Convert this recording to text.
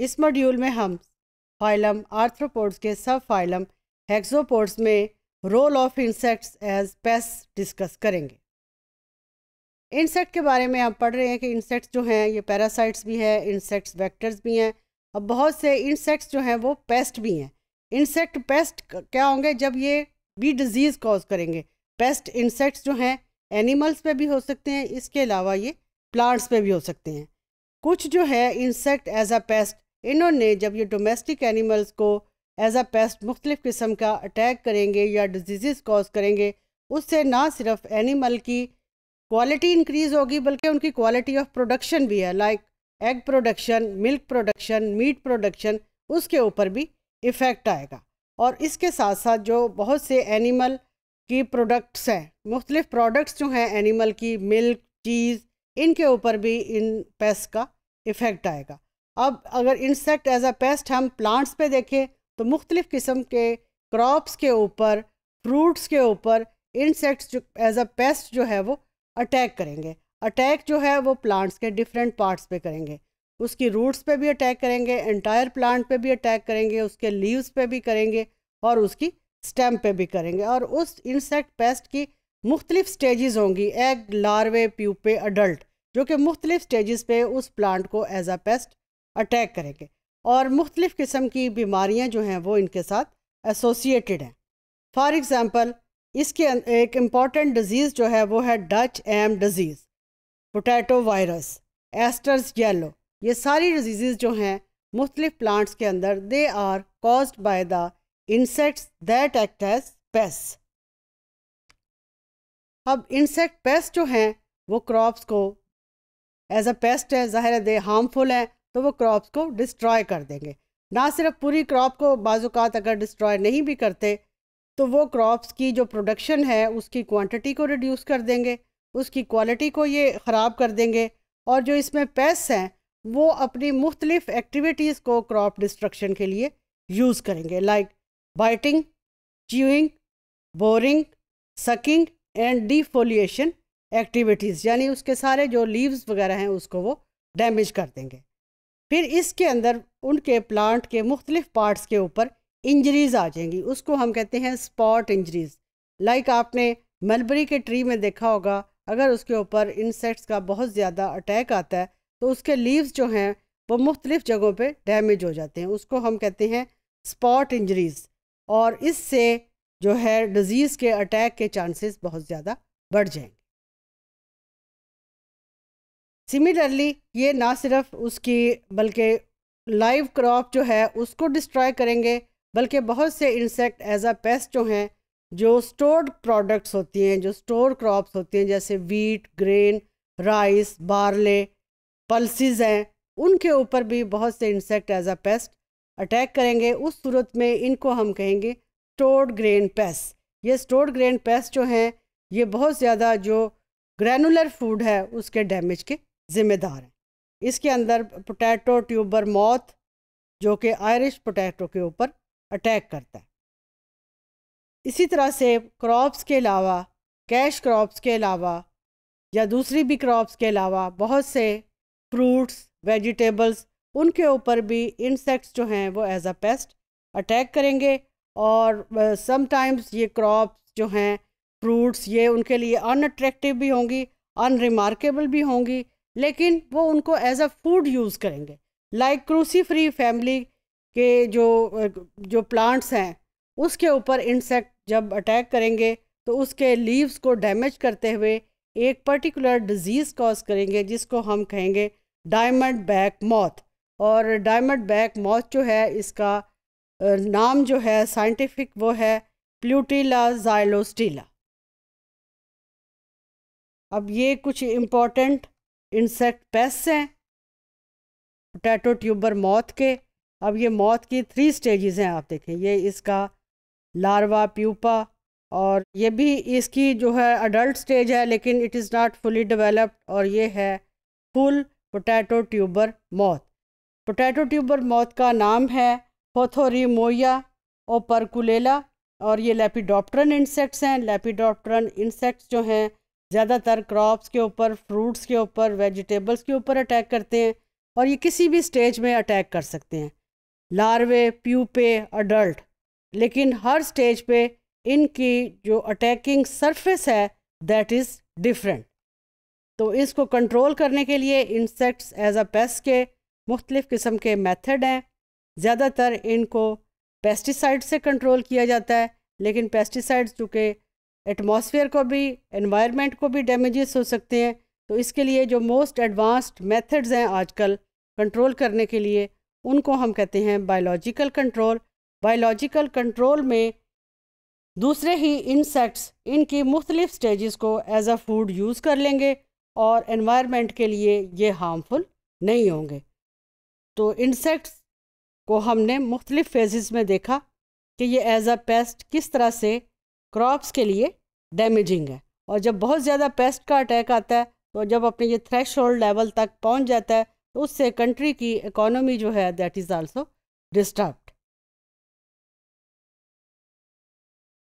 इस मॉड्यूल में हम फाइलम आर्थ्रोपोड्स के सब फाइलम हेक्सोपोड्स में role of insects as pest discuss करेंगे इंसेक्ट के बारे में हम पढ़ रहे हैं कि इंसेक्ट्स जो हैं ये पैरासाइट्स भी हैं इंसेक्ट्स वेक्टर्स भी हैं अब बहुत से इंसेक्ट्स जो हैं वो पेस्ट भी हैं इंसेक्ट पेस्ट क्या होंगे जब ये भी डिजीज़ कॉज करेंगे पेस्ट इंसेक्ट्स जो हैं एनिमल्स पे भी हो सकते हैं इसके अलावा ये प्लांट्स पे भी हो सकते हैं कुछ जो है इंसेक्ट एज अ पेस्ट इन्होंने जब ये डोमेस्टिक एनिमल्स को एज अ पेस्ट मुख्तलिफ़ किस्म का अटैक करेंगे या डिजीज़ कॉज करेंगे उससे ना सिर्फ एनिमल की क्वालिटी इंक्रीज़ होगी बल्कि उनकी क्वालिटी ऑफ प्रोडक्शन भी है like egg production milk production meat production उसके ऊपर भी इफ़ेक्ट आएगा और इसके साथ साथ जो बहुत से एनिमल की प्रोडक्ट्स हैं मुख्तलिफ़ प्रोडक्ट्स जो हैं एनिमल की मिल्क चीज़ इनके ऊपर भी इन पेस्ट का इफ़ेक्ट आएगा अब अगर इंसेक्ट एज अ पेस्ट हम प्लांट्स पे देखें तो मुख्तलिफ़ किस्म के क्रॉप्स के ऊपर फ्रूट्स के ऊपर इंसेक्ट्स जो एज अ पेस्ट जो है वो अटैक करेंगे अटैक जो है वो प्लांट्स के डिफरेंट पार्ट्स पे करेंगे उसकी रूट्स पे भी अटैक करेंगे एंटायर प्लांट पे भी अटैक करेंगे उसके लीव्स पे भी करेंगे और उसकी स्टेम पे भी करेंगे और उस इंसेक्ट पेस्ट की मुख्तलिफ स्टेजेस होंगी एग लार्वे प्यूपे अडल्ट जो कि मुख्तलिफ स्टेजेस पे उस प्लांट को एज अ पेस्ट अटैक करेंगे और मुख्तलिफ़ किस्म की बीमारियाँ जो हैं वो इनके साथ एसोसिएटेड हैं फॉर एग्ज़ाम्पल इसके अं-, एक इम्पॉर्टेंट डिज़ीज़ जो है वो है Dutch elm disease potato virus asters yellow ये सारी डिजीज़ जो हैं मुख्तलिफ प्लांट्स के अंदर they are caused by the insects that act as pest अब इंसेक्ट पेस्ट जो हैं वो क्रॉप्स को एज अ पेस्ट है ज़ाहिर दे हार्मफुल हैं तो वो क्रॉप्स को डिस्ट्रॉय कर देंगे ना सिर्फ पूरी क्रॉप को बाजुकात अगर डिस्ट्रॉय नहीं भी करते तो वो क्रॉप्स की जो प्रोडक्शन है उसकी क्वांटिटी को रिड्यूस कर देंगे उसकी क्वालिटी को ये ख़राब कर देंगे और जो इसमें पेस्ट हैं वो अपनी मुख्तलिफ एक्टिविटीज़ को क्रॉप डिस्ट्रक्शन के लिए यूज़ करेंगे like biting chewing boring sucking and defoliation activities यानी उसके सारे जो लीव्स वगैरह हैं उसको वो डैमेज कर देंगे फिर इसके अंदर उनके प्लांट के मुख्तलिफ पार्ट्स के ऊपर इंजरीज आ जाएंगी उसको हम कहते हैं स्पॉट इंजरीज लाइक आपने मलबरी के ट्री में देखा होगा अगर उसके ऊपर इंसेक्ट्स का बहुत ज़्यादा अटैक आता है तो उसके लीव्स जो हैं वो मुख्तलिफ जगहों पे डैमेज हो जाते हैं उसको हम कहते हैं स्पॉट इंजरीज और इससे जो है डिज़ीज़ के अटैक के चांसेस बहुत ज़्यादा बढ़ जाएंगे सिमिलरली ये ना सिर्फ उसकी बल्कि लाइव क्रॉप जो है उसको डिस्ट्रॉय करेंगे बल्कि बहुत से इंसेक्ट एज अ पेस्ट जो हैं जो स्टोर्ड प्रोडक्ट्स होती हैं जो स्टोर क्रॉप्स होती हैं जैसे wheat grain rice barley pulses हैं उनके ऊपर भी बहुत से insect as a pest attack करेंगे उस सूरत में इनको हम कहेंगे स्टोर्ड ग्रेन पेस्ट ये स्टोर्ड ग्रेन पेस्ट जो हैं ये बहुत ज़्यादा जो ग्रैनुलर फूड है उसके डैमेज के ज़िम्मेदार हैं इसके अंदर पोटैटो ट्यूबर मौत जो कि आयरिश पोटैटो के ऊपर अटैक करता है इसी तरह से क्रॉप्स के अलावा कैश क्रॉप्स के अलावा या दूसरी भी क्रॉप्स के अलावा बहुत से फ्रूट्स वेजिटेबल्स उनके ऊपर भी इंसेक्ट्स जो हैं वो एज अ पेस्ट अटैक करेंगे और समटाइम्स ये क्रॉप्स जो हैं फ्रूट्स ये उनके लिए अनअट्रैक्टिव भी होंगी अनरिमार्केबल भी होंगी लेकिन वो उनको एज अ फूड यूज़ करेंगे लाइक क्रूसी फ्री फैमिली के जो जो प्लांट्स हैं उसके ऊपर इंसेक्ट जब अटैक करेंगे तो उसके लीव्स को डैमेज करते हुए एक पर्टिकुलर डिजीज़ कॉज करेंगे जिसको हम कहेंगे डायमंड बैक मौत और डायमंड बैक मौत जो है इसका नाम जो है साइंटिफिक वो है प्लूटीला जाइलोस्टीला अब ये कुछ इम्पोर्टेंट इंसेक्ट पेस्ट हैं पोटैटो ट्यूबर मौत के अब ये मौत की थ्री स्टेजेस हैं आप देखें ये इसका लार्वा प्यूपा और ये भी इसकी जो है अडल्ट स्टेज है लेकिन it is not fully developed और ये है full potato tuber moth potato tuber moth का नाम है मोया ओपरकुलेला और ये लेपिडोप्टरन इंसेक्ट्स हैं लेपिडोप्टरन इंसेक्ट्स जो हैं ज़्यादातर क्रॉप्स के ऊपर फ्रूट्स के ऊपर वेजिटेबल्स के ऊपर अटैक करते हैं और ये किसी भी स्टेज में अटैक कर सकते हैं लार्वे प्यूपे अडल्ट लेकिन हर स्टेज पे इनकी जो अटैकिंग सरफेस है दैट इज़ डिफरेंट तो इसको कंट्रोल करने के लिए इंसेक्ट्स एज अ पेस्ट के मुख्तलिफ़ किस्म के मेथड हैं ज़्यादातर इनको पेस्टिसाइड से कंट्रोल किया जाता है लेकिन पेस्टिसाइड्स चूँकि एटमॉस्फेयर को भी एनवायरनमेंट को भी डैमेजेस हो सकते हैं तो इसके लिए जो मोस्ट एडवांस्ड मेथड्स हैं आजकल कंट्रोल करने के लिए उनको हम कहते हैं बायोलॉजिकल कंट्रोल बायोलॉजिकल कंट्रोल में दूसरे ही इंसेक्ट्स इनकी मुख्तलिफ स्टेजेस को एज अ फूड यूज़ कर लेंगे और एनवायरनमेंट के लिए ये हार्मफुल नहीं होंगे तो इंसेक्ट्स को हमने मुख्तलिफ फेजेस में देखा कि ये एज अ पेस्ट किस तरह से क्रॉप्स के लिए डैमेजिंग है और जब बहुत ज़्यादा पेस्ट का अटैक आता है तो जब अपने ये थ्रेश होल्ड लेवल तक पहुँच जाता है तो उससे कंट्री की इकोनॉमी जो है दैट इज़ आल्सो डिस्टर्ब